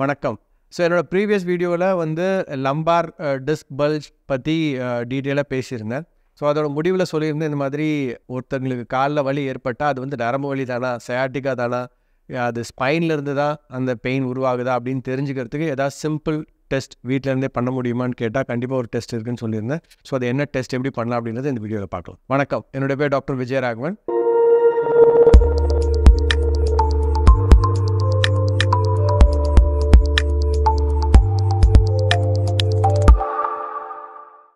வணக்கம் ஸோ என்னோடய ப்ரீவியஸ் வீடியோவில் வந்து லம்பார் டிஸ்க் பல்ஜ் பற்றி டீட்டெயிலாக பேசியிருந்தேன் ஸோ அதோட முடிவில் சொல்லியிருந்தேன் இந்த மாதிரி ஒருத்தங்களுக்கு காலில் வலி ஏற்பட்டால் அது வந்து நரம்பு வலி தானா சயாட்டிக்கா தானா அது ஸ்பைன்லேருந்து தான் அந்த பெயின் உருவாகுதா அப்படின்னு தெரிஞ்சுக்கிறதுக்கு ஏதாவது சிம்பிள் டெஸ்ட் வீட்டிலேருந்தே பண்ண முடியுமான்னு கேட்டால் கண்டிப்பாக ஒரு டெஸ்ட் இருக்குன்னு சொல்லியிருந்தேன் ஸோ அது என்ன டெஸ்ட் எப்படி பண்ணலாம் அப்படின்றத இந்த வீடியோவில் பார்க்கலாம் வணக்கம் என்னுடைய பேர் டாக்டர் விஜயராகவன்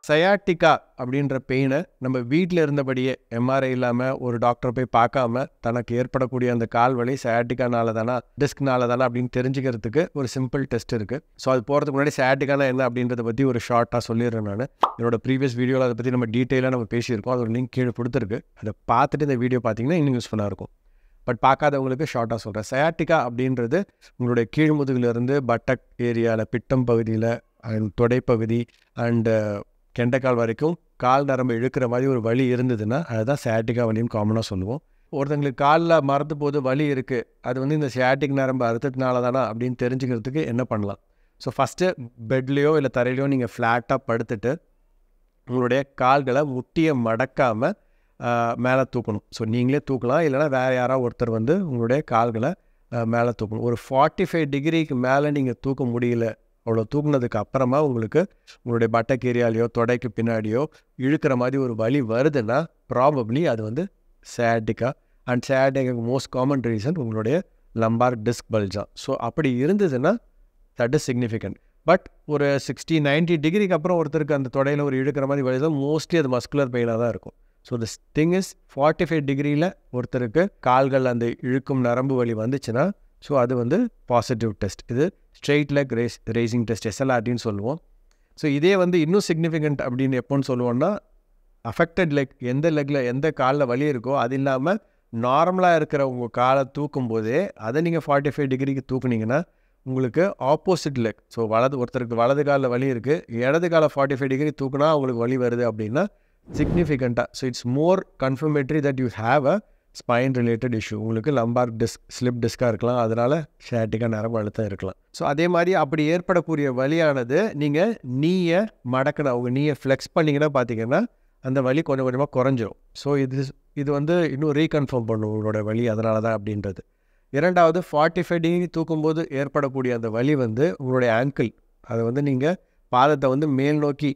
சயாட்டிக்கா அப்படின்ற பெயினை நம்ம வீட்டில் இருந்தபடியே எம்ஆர்ஐ இல்லாமல் ஒரு டாக்டரை போய் பார்க்காம தனக்கு ஏற்படக்கூடிய அந்த கால் வலி சயாட்டிக்கானால தானா டிஸ்க்னால தானா அப்படின்னு தெரிஞ்சுக்கிறதுக்கு ஒரு சிம்பிள் டெஸ்ட் இருக்குது ஸோ அது போகிறதுக்கு முன்னாடி சயாட்டிக்கானா என்ன அப்படின்றத பற்றி ஒரு ஷார்ட்டாக சொல்லிடுறேன் நான் என்னோட ப்ரீவியஸ் வீடியோவில் அதை பற்றி நம்ம டீட்டெயிலாக நம்ம பேசியிருக்கோம் அதோட லிங்க் கீழே கொடுத்துருக்கு அதை பார்த்துட்டு இந்த வீடியோ பார்த்தீங்கன்னா இன்னும் யூஸ்ஃபுல்லாக இருக்கும் பட் பார்க்காதவங்களுக்கு ஷார்ட்டாக சொல்கிறேன் சயாட்டிக்கா அப்படின்றது உங்களுடைய கீழ்முதுகிலிருந்து பட்டக் ஏரியாவில் பிட்டம் பகுதியில் அண்ட் தொடைப்பகுதி அண்டு கெண்டைக்கால் வரைக்கும் கால் நரம்பு இழுக்கிற மாதிரி ஒரு வலி இருந்ததுன்னா அதுதான் சேட்டிக்கா வலியும் காமனாக சொல்லுவோம் ஒருத்தங்களுக்கு காலில் மறந்து போது வலி இருக்குது அது வந்து இந்த சியாட்டிக் நரம்பு அறுத்ததுனால தானா அப்படின்னு தெரிஞ்சுக்கிறதுக்கு என்ன பண்ணலாம் ஸோ ஃபஸ்ட்டு பெட்லேயோ இல்லை தரையிலையோ நீங்கள் ஃப்ளாட்டாக படுத்துட்டு உங்களுடைய கால்களை முட்டியை மடக்காமல் மேலே தூக்கணும் ஸோ நீங்களே தூக்கலாம் இல்லைனா வேறு யாராவது ஒருத்தர் வந்து உங்களுடைய கால்களை மேலே தூக்கணும் ஒரு ஃபார்ட்டி ஃபைவ் டிகிரிக்கு மேலே நீங்கள் தூக்க முடியல அவ்வளோ தூங்கினதுக்கு அப்புறமா உங்களுக்கு உங்களுடைய கீரியாலையோ தொடைக்கு பின்னாடியோ இழுக்கிற மாதிரி ஒரு வலி வருதுன்னா ப்ராபப்ளி அது வந்து சேட்டிக்கா அண்ட் சேட்டிக்கு மோஸ்ட் காமன் ரீசன் உங்களுடைய லம்பார் டிஸ்க் பல்ஜா ஸோ அப்படி இருந்ததுன்னா தட் இஸ் சிக்னிஃபிகண்ட் பட் ஒரு சிக்ஸ்டி நைன்ட்டி டிகிரிக்கு அப்புறம் ஒருத்தருக்கு அந்த தொடையில் ஒரு இழுக்கிற மாதிரி வலி தான் மோஸ்ட்லி அது மஸ்குலர் பெயினாக தான் இருக்கும் so this thing is forty five டிகிரியில் ஒருத்தருக்கு கால்கள் அந்த இழுக்கும் நரம்பு வலி வந்துச்சுன்னா ஸோ அது வந்து பாசிட்டிவ் டெஸ்ட் இது straight leg raise raising test எஸ்எல்ஆர்டின்னு சொல்லுவோம் ஸோ இதே வந்து இன்னும் சிக்னிஃபிகண்ட் அப்படின்னு எப்போன்னு சொல்லுவோன்னா அஃபெக்டட் லெக் எந்த லெக்கில் எந்த காலில் வலி இருக்கோ அது இல்லாமல் நார்மலாக இருக்கிற உங்கள் காலை தூக்கும் போதே அதை நீங்கள் ஃபார்ட்டி ஃபைவ் டிகிரிக்கு தூக்குனீங்கன்னா உங்களுக்கு ஆப்போசிட் லெக் ஸோ வலது ஒருத்தருக்கு வலது காலில் வலி இருக்குது இடது காலை ஃபார்ட்டி ஃபைவ் டிகிரி தூக்குனா உங்களுக்கு வலி வருது அப்படின்னா சிக்னிஃபிகண்ட்டாக so it's more confirmatory that you have a spine related issue உங்களுக்கு லம்பார் டிஸ்க் ஸ்லிப் டிஸ்காக இருக்கலாம் அதனால் ஷேட்டிக்காக நரம்பு அழுத்தம் இருக்கலாம் ஸோ அதே மாதிரி அப்படி ஏற்படக்கூடிய வழியானது நீங்கள் நீயை மடக்கணும் அவங்க நீயை ஃப்ளெக்ஸ் பண்ணிங்கன்னா பார்த்தீங்கன்னா அந்த வலி கொஞ்சம் கொஞ்சமாக குறைஞ்சிரும் ஸோ இது இது வந்து இன்னும் ரீகன்ஃபார்ம் பண்ணும் உங்களோட வலி அதனால தான் அப்படின்றது இரண்டாவது ஃபார்ட்டி ஃபைவ் டிகிரி தூக்கும்போது ஏற்படக்கூடிய அந்த வலி வந்து உங்களுடைய ஆங்கிள் அதை வந்து நீங்கள் பாதத்தை வந்து மேல் நோக்கி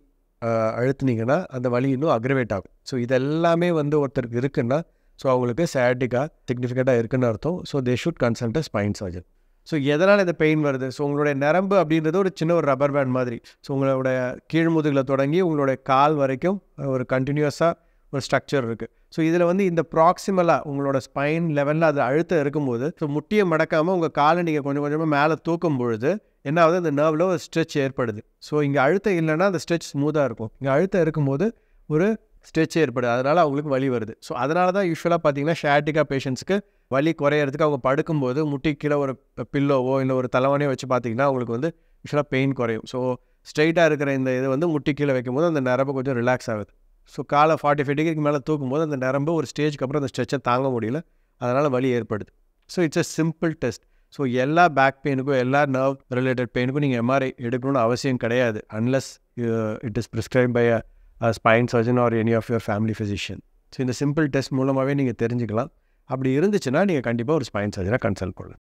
அழுத்துனீங்கன்னா அந்த வலி இன்னும் அக்ரவேட் ஆகும் ஸோ இதெல்லாமே வந்து ஒருத்தருக்கு இருக்குன்னா ஸோ அவங்களுக்கு சயாட்டிக்கா சிக்னிஃபிகண்ட்டாக இருக்குன்னு அர்த்தம் so they should consult a spine surgeon so எதனால் இந்த பெயின் வருது ஸோ உங்களுடைய நரம்பு அப்படின்றது ஒரு சின்ன ஒரு ரப்பர் பேண்ட் மாதிரி ஸோ உங்களோட கீழ்முதுகில் தொடங்கி உங்களுடைய கால் வரைக்கும் ஒரு கண்டினியூஸாக ஒரு ஸ்ட்ரக்சர் இருக்குது ஸோ இதில் வந்து இந்த ப்ராக்சிமலாக உங்களோட ஸ்பைன் லெவலில் அது அழுத்தம் இருக்கும்போது ஸோ முட்டியை மடக்காமல் உங்கள் காலை நீங்கள் கொஞ்சம் கொஞ்சமாக மேலே தூக்கும் பொழுது என்ன ஆகுது அந்த நர்வில் ஒரு ஸ்ட்ரெச் ஏற்படுது ஸோ இங்கே அழுத்தம் இல்லைன்னா அந்த ஸ்ட்ரெச் ஸ்மூத்தாக இருக்கும் இங்கே அழுத்தம் இருக்கும்போது ஒரு ஸ்ட்ரெச்சே ஏற்படுது அதனால் அவங்களுக்கு வலி வருது ஸோ அதனால தான் யூஸ்வலாக பார்த்தீங்கன்னா ஷேட்டிக்காக பேஷண்ட்ஸ்க்கு வலி குறையிறதுக்கு அவங்க படுக்கும்போது முட்டி கீழே ஒரு பில்லோவோ இல்லை ஒரு தலைவனையோ வச்சு பார்த்தீங்கன்னா அவங்களுக்கு வந்து யூஸ்வலாக பெயின் குறையும் ஸோ ஸ்ட்ரைட்டாக இருக்கிற இந்த இது வந்து முட்டி கீழே வைக்கும்போது அந்த நரம்பு கொஞ்சம் ரிலாக்ஸ் ஆகுது ஸோ காலை ஃபார்ட்டி ஃபைவ் டிகிரிக்கு மேலே தூக்கும்போது அந்த நரம்பு ஒரு ஸ்டேஜ்க்கு அப்புறம் அந்த ஸ்ட்ரெச்சை தாங்க முடியல அதனால் வலி ஏற்படுது so it's a simple test so எல்லா பேக் பெயினுக்கும் எல்லா நர்வ் ரிலேட்டட் பெயினுக்கும் நீங்கள் எம்ஆர்ஐ எடுக்கணும்னு அவசியம் கிடையாது unless it is prescribe by a spine surgeon or any of your family physician so இந்த சிம்பிள் டெஸ்ட் மூலமாகவே நீங்கள் தெரிஞ்சுக்கலாம் அப்படி இருந்துச்சுன்னா நீங்கள் கண்டிப்பாக ஒரு ஸ்பைன் சர்ஜனாக கன்சல்ட் பண்ணுங்கள்